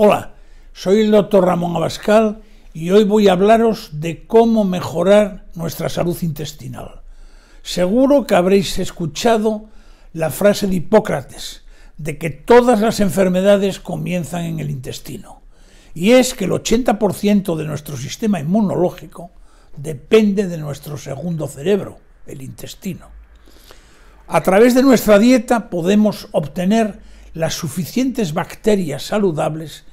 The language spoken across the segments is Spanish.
Hola, soy el doctor Ramón Abascal y hoy voy a hablaros de cómo mejorar nuestra salud intestinal. Seguro que habréis escuchado la frase de Hipócrates, de que todas las enfermedades comienzan en el intestino. Y es que el 80% de nuestro sistema inmunológico depende de nuestro segundo cerebro, el intestino. A través de nuestra dieta podemos obtener las suficientes bacterias saludables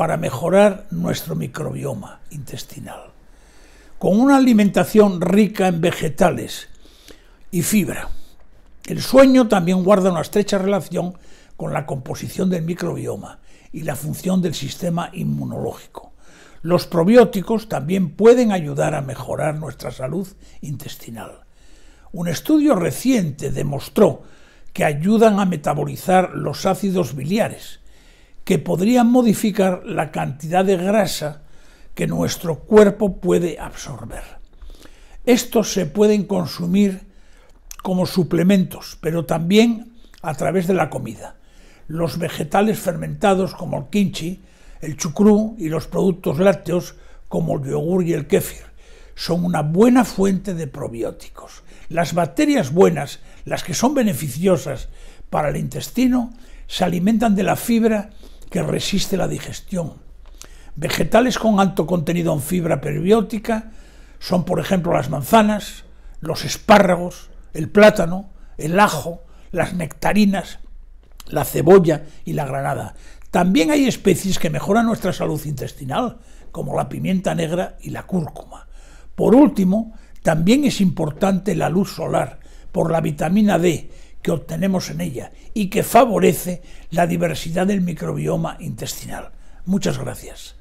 para mejorar nuestro microbioma intestinal, con una alimentación rica en vegetales y fibra. El sueño también guarda una estrecha relación con la composición del microbioma y la función del sistema inmunológico. Los probióticos también pueden ayudar a mejorar nuestra salud intestinal. Un estudio reciente demostró que ayudan a metabolizar los ácidos biliares, que podrían modificar la cantidad de grasa que nuestro cuerpo puede absorber. Estos se pueden consumir como suplementos, pero también a través de la comida. Los vegetales fermentados como el kimchi, el chucrú y los productos lácteos como el yogur y el kéfir son una buena fuente de probióticos. Las bacterias buenas, las que son beneficiosas para el intestino, se alimentan de la fibra que resiste la digestión. Vegetales con alto contenido en fibra prebiótica son, por ejemplo, las manzanas, los espárragos, el plátano, el ajo, las nectarinas, la cebolla y la granada. También hay especies que mejoran nuestra salud intestinal, como la pimienta negra y la cúrcuma. Por último, también es importante la luz solar por la vitamina D que obtenemos en ella y que favorece la diversidad del microbioma intestinal. Muchas gracias.